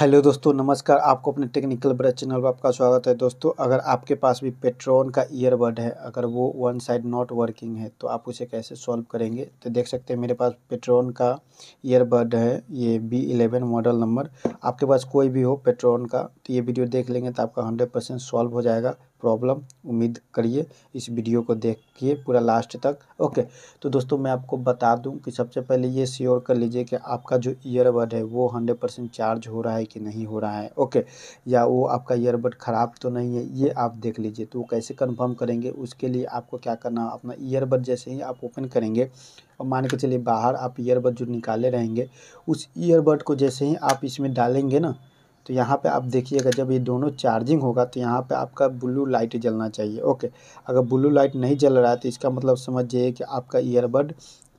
Hello दोस्तों नमस्कार आपको अपने टेक्निकल ब्रद चैनल पर आपका स्वागत है दोस्तों अगर आपके पास भी पेट्रोन का ईयरबड है अगर वो वन साइड नॉट वर्किंग है तो आप उसे कैसे सॉल्व करेंगे तो देख सकते हैं मेरे पास पेट्रोन का ईयरबड है ये बी इलेवन मॉडल नंबर आपके पास कोई भी हो पेट्रोन का तो ये वीडियो देख लेंगे तो आपका हंड्रेड परसेंट सॉल्व हो जाएगा प्रॉब्लम उम्मीद करिए इस वीडियो को देखिए पूरा लास्ट तक ओके तो दोस्तों मैं आपको बता दूं कि सबसे पहले ये श्योर कर लीजिए कि आपका जो ईयरबड है वो हंड्रेड परसेंट चार्ज हो रहा है कि नहीं हो रहा है ओके या वो आपका ईयरबड ख़राब तो नहीं है ये आप देख लीजिए तो वो कैसे कन्फर्म करेंगे उसके लिए आपको क्या करना अपना ईयरबड जैसे ही आप ओपन करेंगे और मान के चलिए बाहर आप ईयरबड जो निकाले रहेंगे उस ईयरबड को जैसे ही आप इसमें डालेंगे ना तो यहाँ पे आप देखिएगा जब ये दोनों चार्जिंग होगा तो यहाँ पे आपका ब्लू लाइट जलना चाहिए ओके अगर ब्लू लाइट नहीं जल रहा है तो इसका मतलब समझिए कि आपका ईयरबड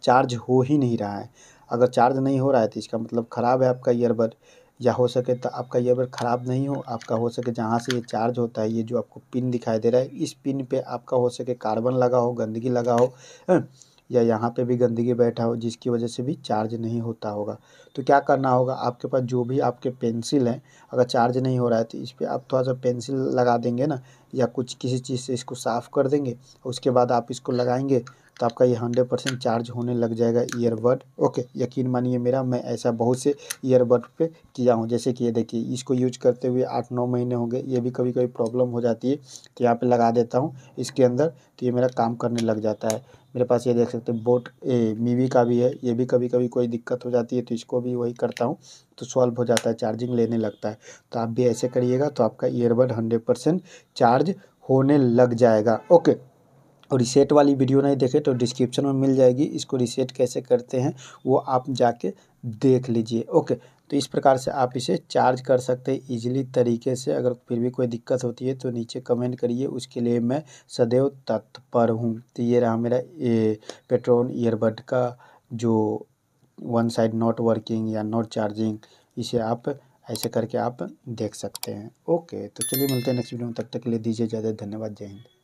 चार्ज हो ही नहीं रहा है अगर चार्ज नहीं हो रहा है तो इसका मतलब ख़राब है आपका ईयरबड या हो सके तो आपका ईयरबड ख़राब नहीं हो आपका हो सके जहाँ से ये चार्ज होता है ये जो आपको पिन दिखाई दे रहा है इस पिन पर आपका हो सके कार्बन लगा हो गंदगी लगा हो हाँ। या यहाँ पे भी गंदगी बैठा हो जिसकी वजह से भी चार्ज नहीं होता होगा तो क्या करना होगा आपके पास जो भी आपके पेंसिल हैं अगर चार्ज नहीं हो रहा है तो इस पर आप थोड़ा सा पेंसिल लगा देंगे ना या कुछ किसी चीज़ से इसको साफ़ कर देंगे उसके बाद आप इसको लगाएंगे तो आपका ये हंड्रेड परसेंट चार्ज होने लग जाएगा ईयरबड ओके यकीन मानिए मेरा मैं ऐसा बहुत से ईयरबड पे किया हूँ जैसे कि ये देखिए इसको यूज करते हुए आठ नौ महीने हो गए ये भी कभी कभी प्रॉब्लम हो जाती है तो यहाँ पर लगा देता हूँ इसके अंदर तो ये मेरा काम करने लग जाता है मेरे पास ये देख सकते हैं बोट ए मीवी का भी है ये भी कभी कभी कोई दिक्कत हो जाती है तो इसको भी वही करता हूँ तो सॉल्व हो जाता है चार्जिंग लेने लगता है तो आप भी ऐसे करिएगा तो आपका ईयरबड हंड्रेड परसेंट चार्ज होने लग जाएगा ओके रिसेट वाली वीडियो नहीं देखे तो डिस्क्रिप्शन में मिल जाएगी इसको रिसेट कैसे करते हैं वो आप जाके देख लीजिए ओके तो इस प्रकार से आप इसे चार्ज कर सकते हैं इजीली तरीके से अगर फिर भी कोई दिक्कत होती है तो नीचे कमेंट करिए उसके लिए मैं सदैव तत्पर हूँ तो ये रहा मेरा ए, पेट्रोल ईयरबड का जो वन साइड नॉट वर्किंग या नॉट चार्जिंग इसे आप ऐसे करके आप देख सकते हैं ओके तो चलिए मिलते हैं नेक्स्ट वीडियो में तब तक, तक के लिए दीजिए ज़्यादा धन्यवाद जय हिंद